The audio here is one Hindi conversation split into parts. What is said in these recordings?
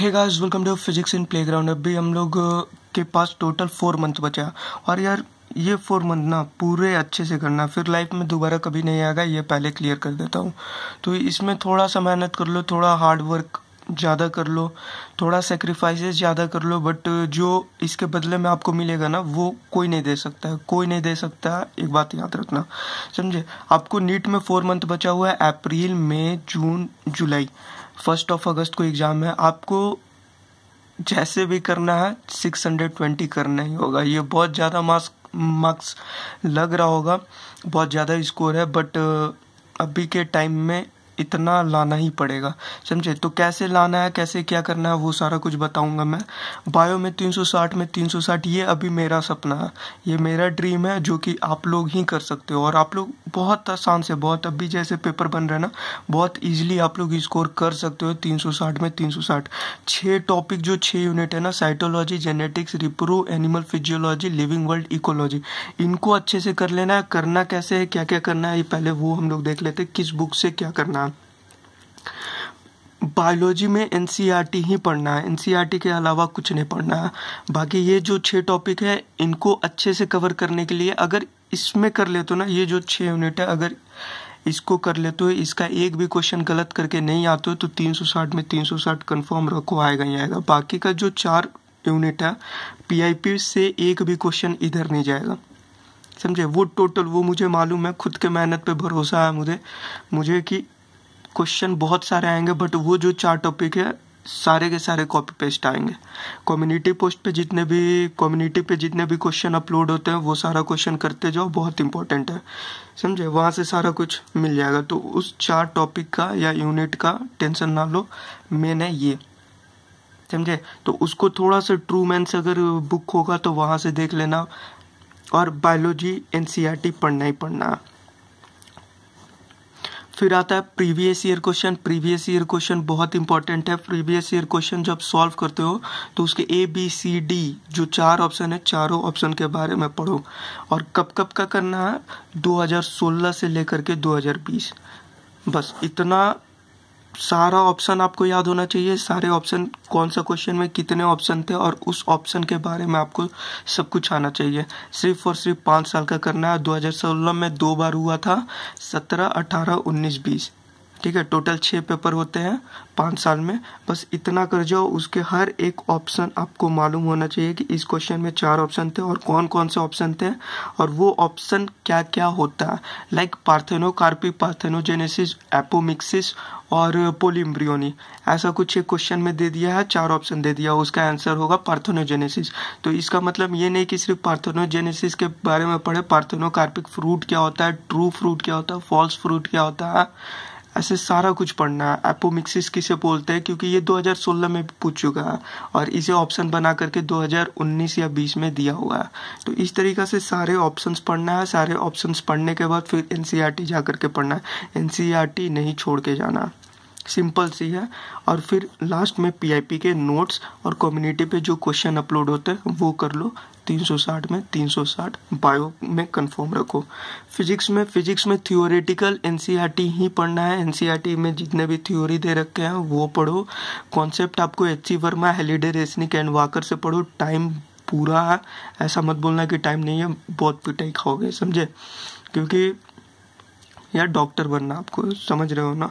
है guys welcome to physics in playground अभी हम लोग के पास टोटल फोर मंथ बचा और यार ये फोर मंथ ना पूरे अच्छे से करना फिर लाइफ में दोबारा कभी नहीं आएगा ये पहले क्लियर कर देता हूँ तो इसमें थोड़ा सा मेहनत कर लो थोड़ा हार्ड वर्क ज़्यादा कर लो थोड़ा सेक्रीफाइसेस ज़्यादा कर लो बट जो इसके बदले में आपको मिलेगा ना वो कोई नहीं दे सकता है कोई नहीं दे सकता एक बात याद रखना समझे आपको नीट में फोर मंथ बचा हुआ है अप्रैल मई जून जुलाई फर्स्ट ऑफ अगस्त को एग्ज़ाम है आपको जैसे भी करना है सिक्स हंड्रेड ट्वेंटी करना ही होगा ये बहुत ज़्यादा मार्क्स मार्क्स लग रहा होगा बहुत ज़्यादा स्कोर है बट अभी के टाइम में इतना लाना ही पड़ेगा समझे तो कैसे लाना है कैसे क्या करना है वो सारा कुछ बताऊंगा मैं बायो में 360 में 360 ये अभी मेरा सपना है ये मेरा ड्रीम है जो कि आप लोग ही कर सकते हो और आप लोग बहुत आसान से बहुत अभी जैसे पेपर बन रहे ना बहुत ईजिली आप लोग स्कोर कर सकते हो 360 में 360 छह टॉपिक जो छः यूनिट है ना cytology genetics repro animal physiology living world ecology इनको अच्छे से कर लेना है करना कैसे है क्या क्या करना है ये पहले वो हम लोग देख लेते हैं किस बुक से क्या करना है बायोलॉजी में एन e ही पढ़ना है एन e के अलावा कुछ नहीं पढ़ना है बाकी ये जो छः टॉपिक है इनको अच्छे से कवर करने के लिए अगर इसमें कर ले तो ना ये जो छः यूनिट है अगर इसको कर लेते हो इसका एक भी क्वेश्चन गलत करके नहीं आते तो 360 में 360 कन्फर्म रखो आएगा ही आएगा बाकी का जो चार यूनिट है पी से एक भी क्वेश्चन इधर नहीं जाएगा समझे वो टोटल वो मुझे मालूम है खुद के मेहनत पे भरोसा है मुझे मुझे कि क्वेश्चन बहुत सारे आएंगे बट वो जो चार टॉपिक है सारे के सारे कॉपी पेस्ट आएंगे कम्युनिटी पोस्ट पे जितने भी कम्युनिटी पे जितने भी क्वेश्चन अपलोड होते हैं वो सारा क्वेश्चन करते जाओ बहुत इंपॉर्टेंट है समझे वहाँ से सारा कुछ मिल जाएगा तो उस चार टॉपिक का या यूनिट का टेंशन ना लो मेन है ये समझे तो उसको थोड़ा सा ट्रू मैन से अगर बुक होगा तो वहाँ से देख लेना और बायोलॉजी एन e पढ़ना ही पढ़ना फिर आता है previous year question previous year question बहुत इंपॉर्टेंट है प्रीवियस ईयर क्वेश्चन जब सॉल्व करते हो तो उसके ए बी सी डी जो चार ऑप्शन है चारों ऑप्शन के बारे में पढ़ो और कब कब का करना है 2016 से लेकर के 2020 बस इतना सारा ऑप्शन आपको याद होना चाहिए सारे ऑप्शन कौन सा क्वेश्चन में कितने ऑप्शन थे और उस ऑप्शन के बारे में आपको सब कुछ आना चाहिए सिर्फ और सिर्फ पाँच साल का करना है 2016 में दो बार हुआ था 17, 18, 19, 20 ठीक है टोटल छः पेपर होते हैं पाँच साल में बस इतना कर जाओ उसके हर एक ऑप्शन आपको मालूम होना चाहिए कि इस क्वेश्चन में चार ऑप्शन थे और कौन कौन से ऑप्शन थे और वो ऑप्शन क्या क्या होता है like parthenocarpy parthenogenesis apomixis और पोलिम्ब्रियोनी ऐसा कुछ एक क्वेश्चन में दे दिया है चार ऑप्शन दे दिया उसका आंसर होगा पार्थोनोजेनेसिस तो इसका मतलब ये नहीं कि सिर्फ पार्थोनोजेनेसिस के बारे में पढ़े पार्थेनो फ्रूट क्या होता है ट्रू फ्रूट क्या होता है फॉल्स फ्रूट क्या होता है ऐसे सारा कुछ पढ़ना है एपोमिक्सिस किसे बोलते हैं क्योंकि ये 2016 में भी पूछ चुका है और इसे ऑप्शन बना करके 2019 या 20 में दिया हुआ है तो इस तरीका से सारे ऑप्शंस पढ़ना है सारे ऑप्शंस पढ़ने के बाद फिर एन e जा करके पढ़ना है एन e नहीं छोड़ के जाना सिंपल सी है और फिर लास्ट में पीआईपी के नोट्स और कम्युनिटी पे जो क्वेश्चन अपलोड होते हैं वो कर लो 360 में 360 बायो में कंफर्म रखो फिजिक्स में फिजिक्स में थियोरेटिकल एन e ही पढ़ना है एन e में जितने भी थ्योरी दे रखे हैं वो पढ़ो कॉन्सेप्ट आपको H C Verma Halliday Resnick and Walker से पढ़ो टाइम पूरा है ऐसा मत बोलना कि टाइम नहीं है बहुत पिटाई खाओगे समझे क्योंकि या डॉक्टर बनना आपको समझ रहे हो ना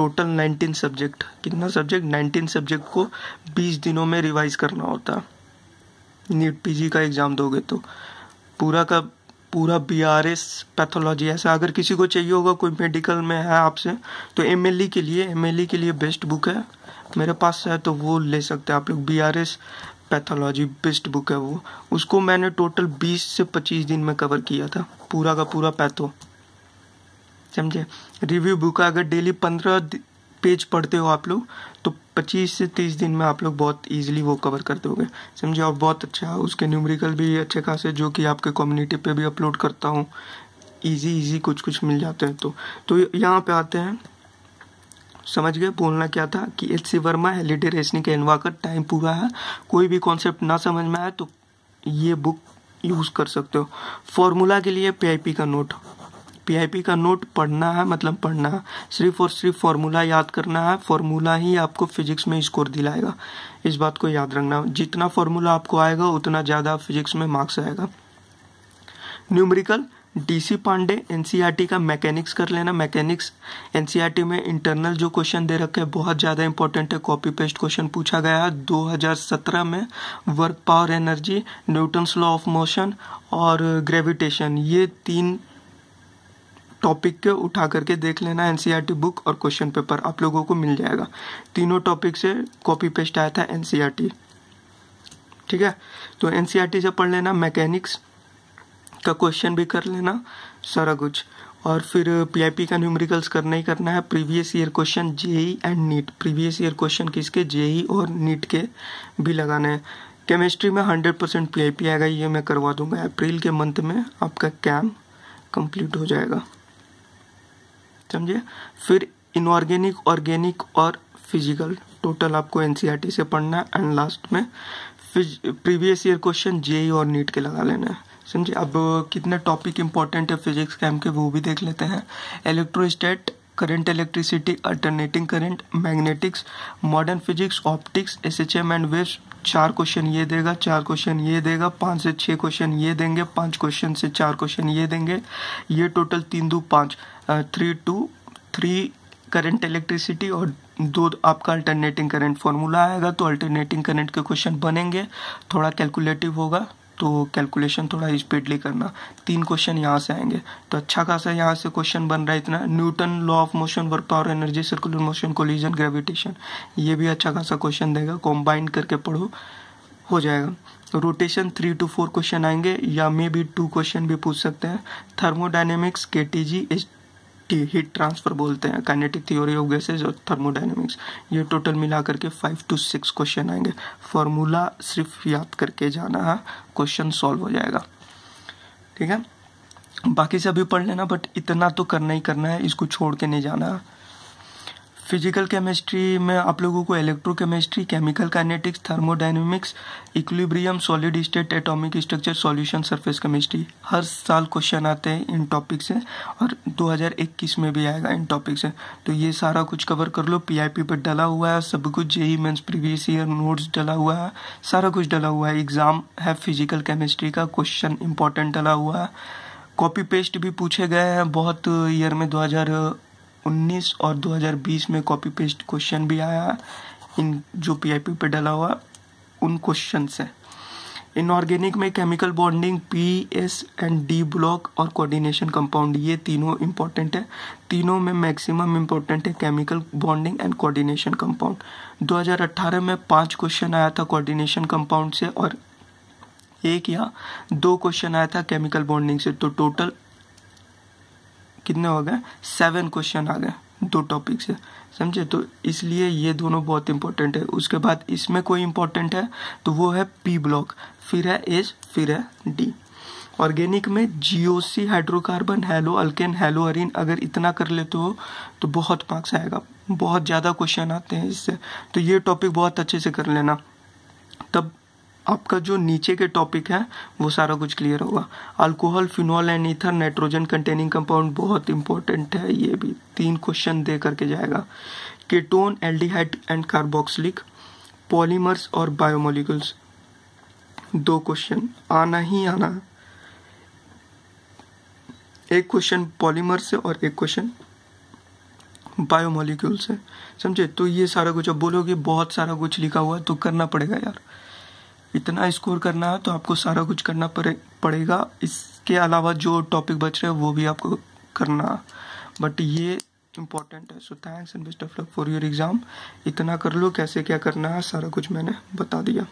टोटल 19 सब्जेक्ट कितना सब्जेक्ट 19 सब्जेक्ट को 20 दिनों में रिवाइज करना होता नीट पीजी का एग्ज़ाम दोगे तो पूरा का पूरा बी आर एस पैथोलॉजी ऐसा अगर किसी को चाहिए होगा कोई मेडिकल में है आपसे तो एम एल ई के लिए एम एल ई के लिए बेस्ट बुक है मेरे पास है तो वो ले सकते हैं आप लोग B R S pathology best book है वो उसको मैंने टोटल 20 से 25 दिन में कवर किया था पूरा का पूरा पैथो समझे रिव्यू बुक अगर डेली पंद्रह पेज पढ़ते हो आप लोग तो पच्चीस से तीस दिन में आप लोग बहुत ईजिली वो कवर कर दोगे समझे और बहुत अच्छा उसके न्यूमरिकल भी अच्छे खासे जो कि आपके कम्युनिटी पे भी अपलोड करता हूँ ईजी ईजी कुछ कुछ मिल जाते हैं तो तो यहाँ पे आते हैं समझ गए बोलना क्या था कि एच सी वर्मा है लिटे रेशनी का एनवा कर टाइम पूरा है कोई भी कॉन्सेप्ट ना समझ में आए तो ये बुक यूज़ कर सकते हो फॉर्मूला के लिए पी का नोट पीआईपी का नोट पढ़ना है मतलब पढ़ना है सिर्फ और सिर्फ फार्मूला याद करना है फॉर्मूला ही आपको फिजिक्स में स्कोर दिलाएगा इस बात को याद रखना जितना फॉर्मूला आपको आएगा उतना ज़्यादा फिजिक्स में मार्क्स आएगा न्यूमरिकल डीसी पांडे एनसीईआरटी का मैकेनिक्स कर लेना मैकेनिक्स एनसीईआरटी e में इंटरनल जो क्वेश्चन दे रखे हैं बहुत ज़्यादा इंपॉर्टेंट है कॉपी पेस्ट क्वेश्चन पूछा गया है 2017 में work power energy Newton's law of motion और ग्रेविटेशन ये तीन टॉपिक के उठा करके देख लेना एन बुक e और क्वेश्चन पेपर आप लोगों को मिल जाएगा तीनों टॉपिक से कॉपी पेस्ट आया था एन e ठीक है तो एन e से पढ़ लेना मैकेनिक्स का क्वेश्चन भी कर लेना सारा कुछ और फिर पी का न्यूमेरिकल्स करना ही करना है previous year question JEE and NEET previous year question किसके जेई और नीट के भी लगाना है केमिस्ट्री में हंड्रेड परसेंट पी आएगा ये मैं करवा दूंगा अप्रैल के मंथ में आपका कैम कंप्लीट हो जाएगा समझे फिर इनऑर्गेनिक ऑर्गेनिक और फिजिकल टोटल आपको एन e से पढ़ना है एंड लास्ट में प्रीवियस ईयर क्वेश्चन जे और नीट के लगा लेना है समझे अब कितने टॉपिक इंपॉर्टेंट है फिजिक्स कैम के वो भी देख लेते हैं electrostat current electricity alternating current magnetics modern physics optics S H M and waves चार क्वेश्चन ये देगा चार क्वेश्चन ये देगा पाँच से छः क्वेश्चन ये देंगे पाँच क्वेश्चन से चार क्वेश्चन ये देंगे ये टोटल तीन दो पाँच three two three current electricity और दो आपका अल्टरनेटिंग करंट फॉर्मूला आएगा तो अल्टरनेटिंग करंट के क्वेश्चन बनेंगे थोड़ा कैलकुलेटिव होगा तो कैलकुलेशन थोड़ा स्पीडली करना तीन क्वेश्चन यहाँ से आएंगे तो अच्छा खासा यहाँ से क्वेश्चन बन रहा है इतना Newton law of motion work power energy circular motion collision gravitation ये भी अच्छा खासा क्वेश्चन देगा कॉम्बाइन करके पढ़ो हो जाएगा rotation three two four question आएंगे या मे बी टू क्वेश्चन भी पूछ सकते हैं थर्मोडाइनेमिक्स के टी जी एच की हीट ट्रांसफर बोलते हैं काइनेटिक थ्योरी ऑफ गैसेज और थर्मोडाइनमिक्स ये टोटल मिला करके फाइव टू सिक्स क्वेश्चन आएंगे फॉर्मूला सिर्फ याद करके जाना है क्वेश्चन सॉल्व हो जाएगा ठीक है बाकी से अभी पढ़ लेना बट इतना तो करना ही करना है इसको छोड़ के नहीं जाना है फिजिकल केमिस्ट्री में आप लोगों को electrochemistry chemical kinetics thermodynamics equilibrium solid state atomic structure solution surface chemistry हर साल क्वेश्चन आते हैं इन टॉपिक से और 2021 में भी आएगा इन टॉपिक से तो ये सारा कुछ कवर कर लो पीआईपी पर डला हुआ है सब कुछ JEE mains previous year notes डला हुआ है सारा कुछ डला हुआ है एग्ज़ाम है फिजिकल केमिस्ट्री का क्वेश्चन इंपॉर्टेंट डला हुआ है कॉपी पेस्ट भी पूछे गए हैं बहुत ईयर में दो 2019 और 2020 में कॉपी पेस्ट क्वेश्चन भी आया इन जो पीआईपी पे डला हुआ उन क्वेश्चन से इनऑर्गेनिक में chemical bonding P S and D block और कोऑर्डिनेशन कंपाउंड ये तीनों इंपॉर्टेंट है तीनों में मैक्सिमम इंपॉर्टेंट है chemical bonding and coordination compound 2018 में पांच क्वेश्चन आया था कोऑर्डिनेशन कंपाउंड से और एक या दो क्वेश्चन आया था केमिकल बॉन्डिंग से तो टोटल कितने हो गए सेवन क्वेश्चन आ गए दो टॉपिक से समझे तो इसलिए ये दोनों बहुत इंपॉर्टेंट है उसके बाद इसमें कोई इंपॉर्टेंट है तो वो है पी ब्लॉक फिर है एच फिर है डी ऑर्गेनिक में GOC hydrocarbon haloalkane haloarene अगर इतना कर लेते हो तो बहुत मार्क्स आएगा बहुत ज़्यादा क्वेश्चन आते हैं इससे तो ये टॉपिक बहुत अच्छे से कर लेना तब आपका जो नीचे के टॉपिक है वो सारा कुछ क्लियर होगा alcohol phenol and ether nitrogen containing compound बहुत इंपॉर्टेंट है ये भी तीन क्वेश्चन दे करके जाएगा ketone aldehyde and carboxylic polymers और बायोमोलिकल्स दो क्वेश्चन आना ही आना एक क्वेश्चन पॉलीमर से और एक क्वेश्चन बायोमोलिक्यूल से समझे तो ये सारा कुछ अब बोलोगे बहुत सारा कुछ लिखा हुआ है तो करना पड़ेगा यार इतना स्कोर करना है तो आपको सारा कुछ करना पड़े पड़ेगा इसके अलावा जो टॉपिक बच रहे हैं वो भी आपको करना बट ये इम्पॉर्टेंट है so thanks and best of luck for your exam इतना कर लो कैसे क्या करना है सारा कुछ मैंने बता दिया